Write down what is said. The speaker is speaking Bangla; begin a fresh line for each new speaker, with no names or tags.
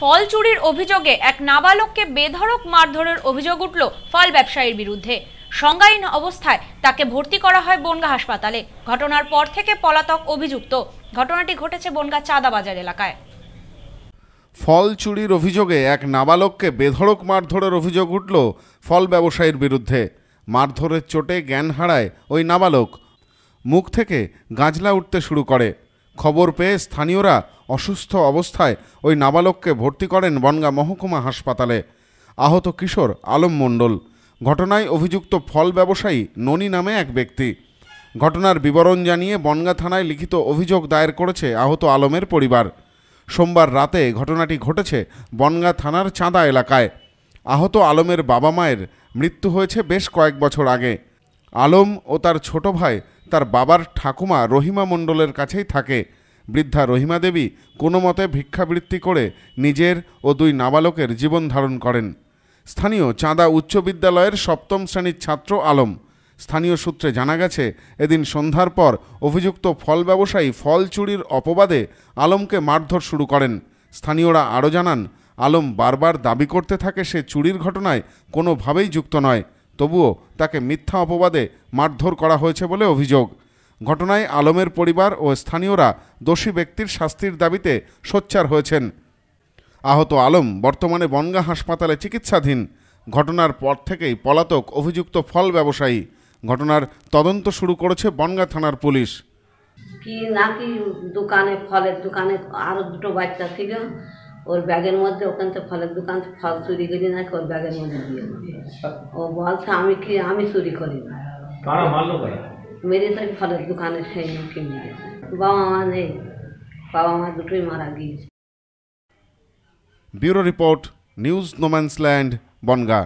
ফল চুরির অভিযোগে এক নাবালককে বেধড়ক মারধরের অভিযোগ উঠল ফল ব্যবসায়ীর বিরুদ্ধে সংজ্ঞাহীন অবস্থায় তাকে ভর্তি করা হয় বনগা হাসপাতালে ঘটনার পর থেকে পলাতক অভিযুক্ত ঘটনাটি ঘটেছে বনগা চাঁদাবাজার এলাকায়
ফল চুরির অভিযোগে এক নাবালককে বেধড়ক মারধরের অভিযোগ উঠল ফল ব্যবসায়ীর বিরুদ্ধে মারধরের চোটে জ্ঞান হারায় ওই নাবালক মুখ থেকে গাঁজলা উঠতে শুরু করে খবর পেয়ে স্থানীয়রা অসুস্থ অবস্থায় ওই নাবালককে ভর্তি করেন বনগা মহকুমা হাসপাতালে আহত কিশোর আলম মণ্ডল ঘটনায় অভিযুক্ত ফল ব্যবসায়ী ননি নামে এক ব্যক্তি ঘটনার বিবরণ জানিয়ে বনগা থানায় লিখিত অভিযোগ দায়ের করেছে আহত আলমের পরিবার সোমবার রাতে ঘটনাটি ঘটেছে বনগা থানার চাঁদা এলাকায় আহত আলমের বাবা মায়ের মৃত্যু হয়েছে বেশ কয়েক বছর আগে আলম ও তার ছোট ভাই তার বাবার ঠাকুমা রহিমা মণ্ডলের কাছেই থাকে বৃদ্ধা রহিমা দেবী কোনো মতে ভিক্ষাবৃত্তি করে নিজের ও দুই নাবালকের জীবন ধারণ করেন স্থানীয় চাঁদা উচ্চ বিদ্যালয়ের সপ্তম শ্রেণীর ছাত্র আলম স্থানীয় সূত্রে জানা গেছে এদিন সন্ধ্যার পর অভিযুক্ত ফল ব্যবসায়ী ফল চুরির অপবাদে আলমকে মারধর শুরু করেন স্থানীয়রা আরও জানান আলম বারবার দাবি করতে থাকে সে চুরির ঘটনায় কোনোভাবেই যুক্ত নয় তবুও তাকে মিথ্যা অপবাদে মারধর করা হয়েছে বলে অভিযোগ ঘটনায় আলমের পরিবার ও স্থানীয়রা দোষী ব্যক্তির শাস্তির দাবিতে সোচ্চার হয়েছেন আহত আলম বর্তমানে বনগা হাসপাতালে চিকিৎসাধীন ঘটনার পর থেকেই পলাতক অভিযুক্ত ফল ব্যবসায়ী ঘটনার তদন্ত শুরু করেছে বনগা থানার পুলিশ
কি নাকি দোকানে ফলের দোকানে আরো দুটো বাচ্চা ছিল ওর ব্যাগের মধ্যে ওখান থেকে ফলের দোকান ফল চুরি করি নাকি ওর ব্যাগের মধ্যে দিয়ে ও বলছে আমি কি আমি চুরি করি না তো ফলের দোকানে সেই মুখে মেরে বাবা মা নেই বাবা মা দুটোই মারা গিয়েছে
bureau report news no man's land Bongaon